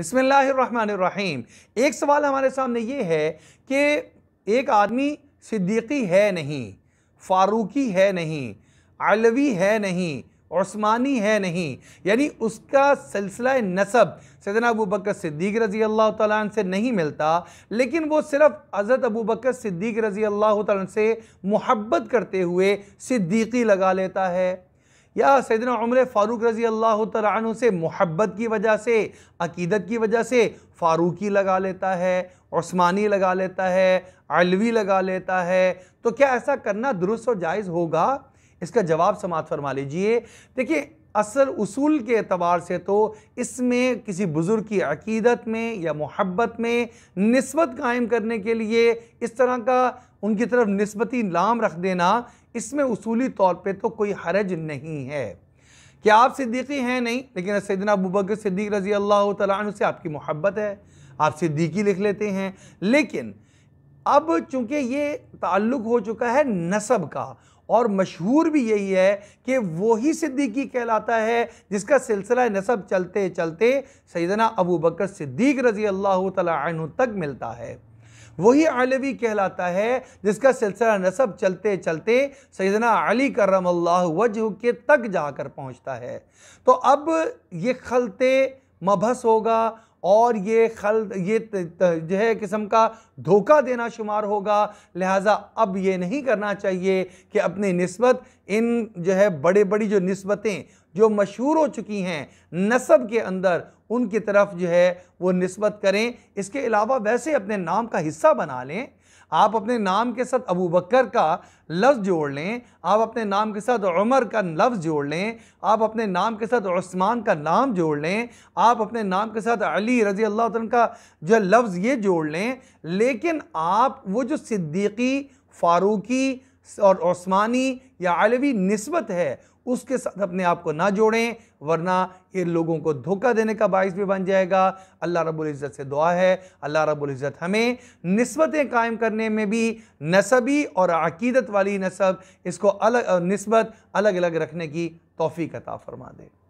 बिसमीम एक सवाल हमारे सामने ये है कि एक आदमी सिद्दीकी है नहीं फारूकी है नहीं अलवी है नहीं ओस्मानी है नहीं यानी उसका सिलसिला नसब सदना अबू बकर सिद्दीक रज़ी अल्लाह तन से नहीं मिलता लेकिन वो सिर्फ़ हज़रत अबू बकर सिद्दीक रज़ी अल्लाह तन से मोहब्बत करते हुए सिद्दीकी लगा लेता है या सैदन उमर फ़ारूक रज़ी अल्लाह तु से मोहब्बत की वजह से अकीदत की वजह से फ़ारूकी लगा लेता है ओस्मानी लगा लेता है अलवी लगा लेता है तो क्या ऐसा करना दुरुस्त और जायज़ होगा इसका जवाब समात फरमा लीजिए देखिए असल उसूल के अतबार से तो इसमें किसी बुज़ुर्ग की अकीदत में या मोहब्बत में नस्बत कायम करने के लिए इस तरह का उनकी तरफ नस्बती नाम रख देना इसमें उसूली तौर पे तो कोई हरज नहीं है क्या आप सिद्दीकी हैं नहीं लेकिन सैदना अबू बकर सिद्दीक रज़ी अल्लाह तु से आपकी मोहब्बत है आप सिद्दीकी लिख लेते हैं लेकिन अब चूंकि ये ताल्लुक़ हो चुका है नसब का और मशहूर भी यही है कि वही सिद्दीकी कहलाता है जिसका सिलसिला नसब चलते चलते सैदना अबू बकर सिद्दीक रज़ी अल्लाह तु तक मिलता है वही अलवी कहलाता है जिसका सिलसिला नसब चलते चलते सैदना अली करम वजह के तक जाकर पहुँचता है तो अब ये खलते मभस होगा और ये खल ये जो है किस्म का धोखा देना शुमार होगा लिहाजा अब ये नहीं करना चाहिए कि अपनी नस्बत इन जो है बड़े बड़ी जो नस्बतें जो मशहूर हो चुकी हैं नस्ब के अंदर उनकी तरफ जो है वो नस्बत करें इसके अलावा वैसे अपने नाम का हिस्सा बना लें आप अपने नाम के साथ अबू बकर का लफ्ज़ जोड़ लें आप अपने नाम के साथ उमर का लफ्ज़ जोड़ लें आप अपने नाम के साथ उस्मान का नाम जोड़ लें आप अपने नाम के साथ अली रज़ी अल्लाह तन का जो लफ्ज़ ये जोड़ लें लेकिन आप वो जो सिद्दीकी फ़ारूकी और ओस्मानी या आलवी नस्बत है उसके साथ अपने आप को ना जोड़ें वरना ये लोगों को धोखा देने का बायस भी बन जाएगा अल्लाह रब्बुल इज़्ज़त से दुआ है अल्लाह रब्बुल इज़्ज़त हमें नस्बतें कायम करने में भी नसबी और अकीदत वाली नसब इसको अलग नस्बत अलग अलग रखने की तोफ़ी अता फरमा दे